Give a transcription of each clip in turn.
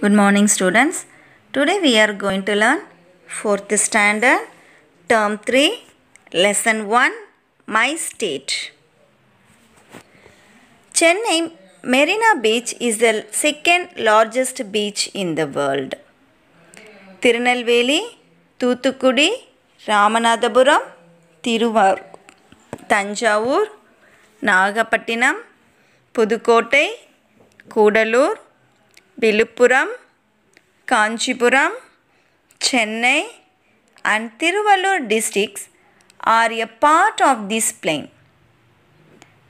Good morning students. Today we are going to learn 4th standard term 3 lesson 1 my state. Chennai Marina Beach is the second largest beach in the world. Tirunelveli Thoothukudi Ramanathapuram திருவார் Thanjavur Nagapattinam Pudukkottai Gudalur Villupuram Kanchipuram, Chennai, and Tiruvallur districts are a part of this plain.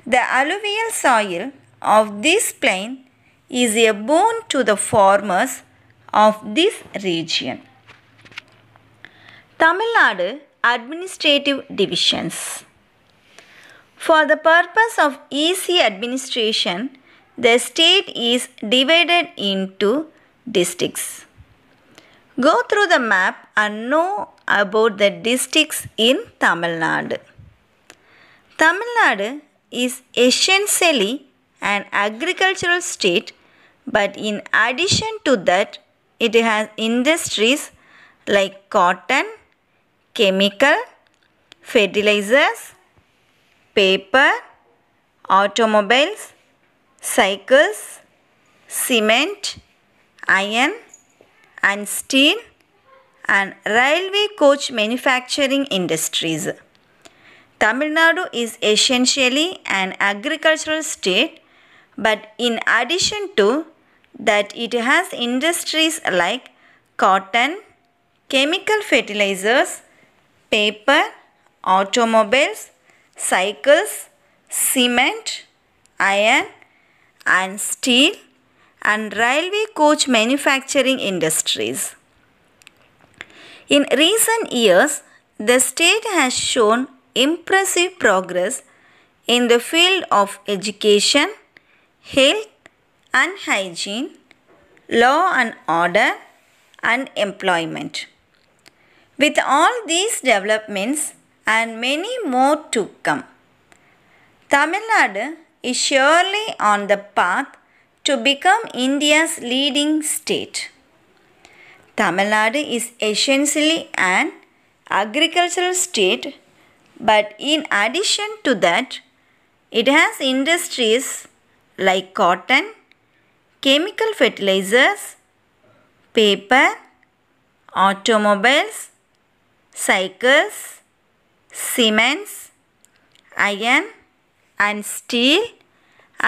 The alluvial soil of this plain is a boon to the farmers of this region. Tamil Nadu Administrative Divisions For the purpose of easy administration, the state is divided into districts. Go through the map and know about the districts in Tamil Nadu. Tamil Nadu is essentially an agricultural state, but in addition to that, it has industries like cotton, chemical, fertilizers, paper, automobiles, cycles, cement, iron and steel and railway coach manufacturing industries. Tamil Nadu is essentially an agricultural state but in addition to that it has industries like cotton, chemical fertilizers, paper, automobiles, cycles, cement, iron and steel and railway coach manufacturing industries. In recent years, the state has shown impressive progress in the field of education, health and hygiene, law and order, and employment. With all these developments and many more to come, Tamil Nadu is surely on the path to become India's leading state. Tamil Nadu is essentially an agricultural state, but in addition to that, it has industries like cotton, chemical fertilizers, paper, automobiles, cycles, cements, iron, and steel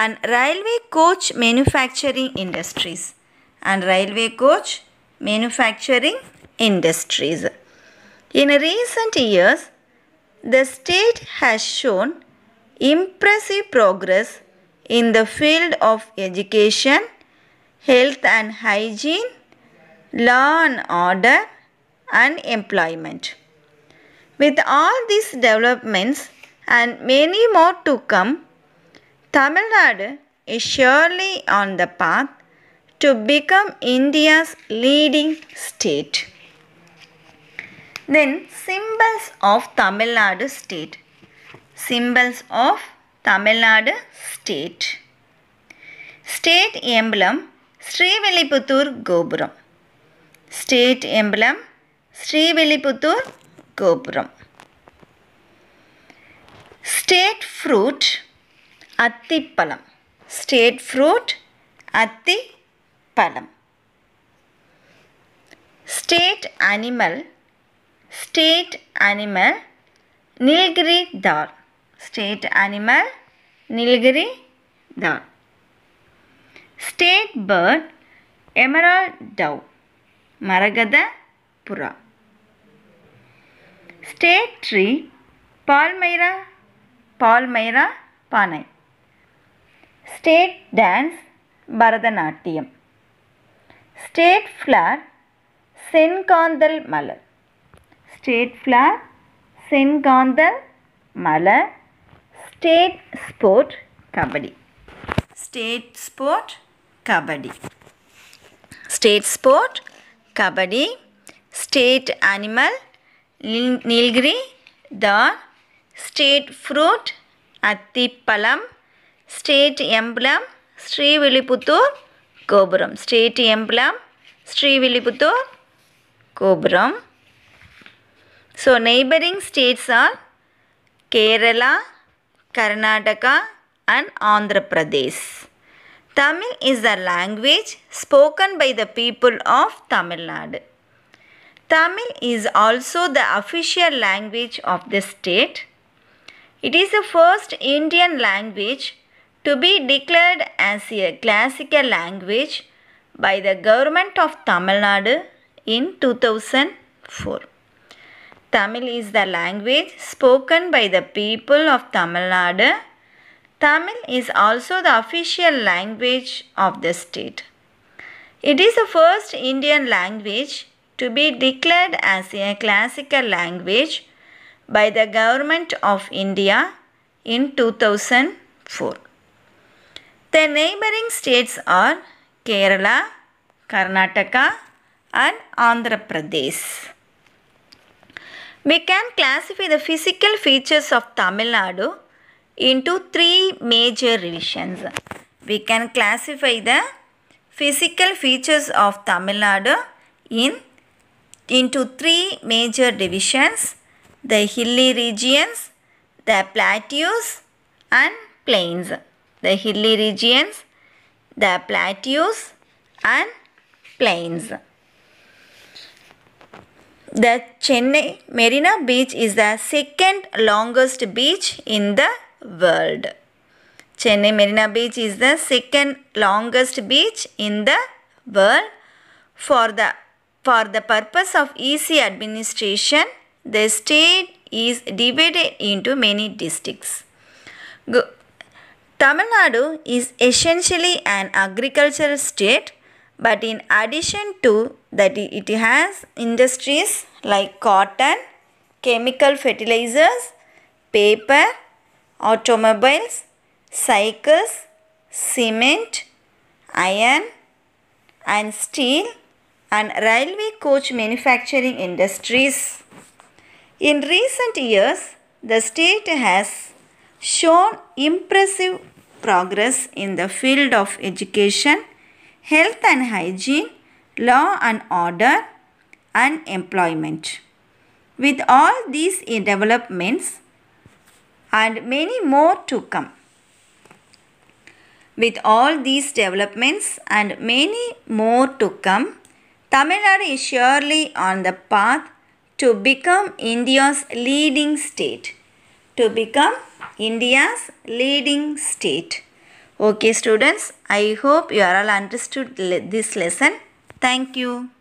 and railway coach manufacturing industries and railway coach manufacturing industries. In recent years, the state has shown impressive progress in the field of education, health and hygiene, law and order, and employment. With all these developments, and many more to come, Tamil Nadu is surely on the path to become India's leading state. Then symbols of Tamil Nadu state. Symbols of Tamil Nadu state. State emblem Srivilliputhur State emblem Sri Srivilliputhur gopuram state fruit athipazham state fruit athi pazham state animal state animal Nilgiri tahr state animal Nilgiri tahr state bird Emerald dove maragatha pura state tree palmyra palmyra panai state dance Bharatanatyam state flower senkanthal malar state flower senkanthal malar state sport kabaddi state sport kabaddi state sport kabaddi state animal Nilgiri tahr state fruit, Atti Palam, state emblem, Sri Viliputur, Gobram. State emblem, Sri Viliputur, Gobram. So, neighboring states are Kerala, Karnataka, and Andhra Pradesh. Tamil is the language spoken by the people of Tamil Nadu. Tamil is also the official language of the state. It is the first Indian language to be declared as a classical language by the government of Tamil Nadu in 2004. Tamil is the language spoken by the people of Tamil Nadu. Tamil is also the official language of the state. It is the first Indian language to be declared as a classical language by the Government of India in 2004. The neighboring states are Kerala, Karnataka and Andhra Pradesh. We can classify the physical features of Tamil Nadu into three major divisions. We can classify the physical features of Tamil Nadu in, into three major divisions the hilly regions, the plateaus and plains. The hilly regions, the plateaus and plains. The Chennai Marina Beach is the second longest beach in the world. Chennai Marina Beach is the second longest beach in the world for the for the purpose of easy administration the state is divided into many districts. Tamil Nadu is essentially an agricultural state but in addition to that it has industries like cotton, chemical fertilizers, paper, automobiles, cycles, cement, iron and steel and railway coach manufacturing industries. In recent years, the state has shown impressive progress in the field of education, health and hygiene, law and order, and employment. With all these developments and many more to come. With all these developments and many more to come, Tamil Nadu is surely on the path to become India's leading state. To become India's leading state. Okay students, I hope you are all understood this lesson. Thank you.